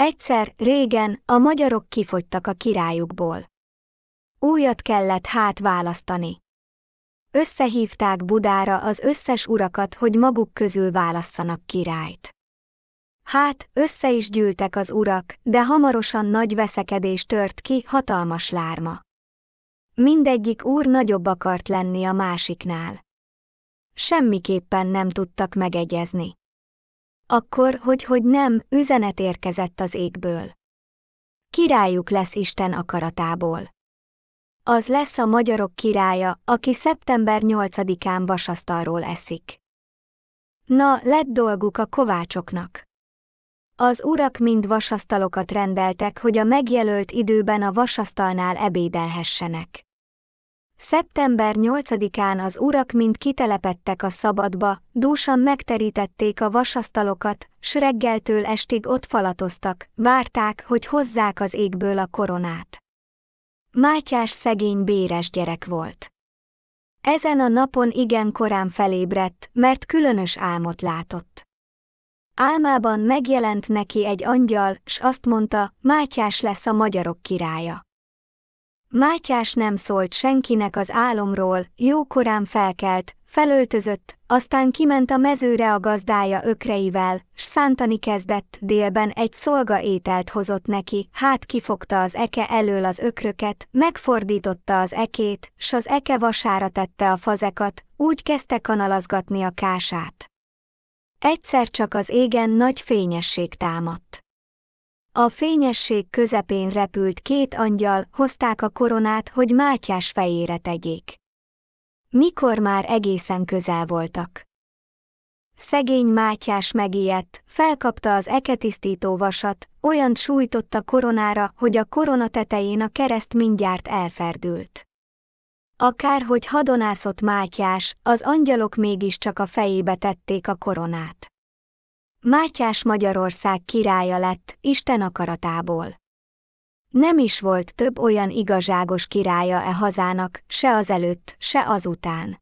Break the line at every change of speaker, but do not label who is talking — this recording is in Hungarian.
Egyszer, régen, a magyarok kifogytak a királyukból. Újat kellett hát választani. Összehívták Budára az összes urakat, hogy maguk közül válasszanak királyt. Hát, össze is gyűltek az urak, de hamarosan nagy veszekedés tört ki, hatalmas lárma. Mindegyik úr nagyobb akart lenni a másiknál. Semmiképpen nem tudtak megegyezni akkor hogy hogy nem, üzenet érkezett az égből. Királyuk lesz Isten akaratából. Az lesz a magyarok királya, aki szeptember 8-án vasasztalról eszik. Na, lett dolguk a kovácsoknak. Az urak mind vasasztalokat rendeltek, hogy a megjelölt időben a vasasztalnál ebédelhessenek. Szeptember 8-án az urak mind kitelepettek a szabadba, dúsan megterítették a vasasztalokat, s reggeltől estig ott falatoztak, várták, hogy hozzák az égből a koronát. Mátyás szegény béres gyerek volt. Ezen a napon igen korán felébredt, mert különös álmot látott. Álmában megjelent neki egy angyal, s azt mondta, Mátyás lesz a magyarok királya. Mátyás nem szólt senkinek az álomról, jókorán felkelt, felöltözött, aztán kiment a mezőre a gazdája ökreivel, s szántani kezdett, délben egy szolga ételt hozott neki, hát kifogta az eke elől az ökröket, megfordította az ekét, s az eke vasára tette a fazekat, úgy kezdte kanalazgatni a kását. Egyszer csak az égen nagy fényesség támadt. A fényesség közepén repült két angyal, hozták a koronát, hogy Mátyás fejére tegyék. Mikor már egészen közel voltak. Szegény Mátyás megijedt, felkapta az eketisztító vasat, olyan sújtotta koronára, hogy a korona tetején a kereszt mindjárt elferdült. Akárhogy hadonászott Mátyás, az angyalok mégiscsak a fejébe tették a koronát. Mátyás Magyarország királya lett, Isten akaratából. Nem is volt több olyan igazságos királya e hazának, se azelőtt, se azután.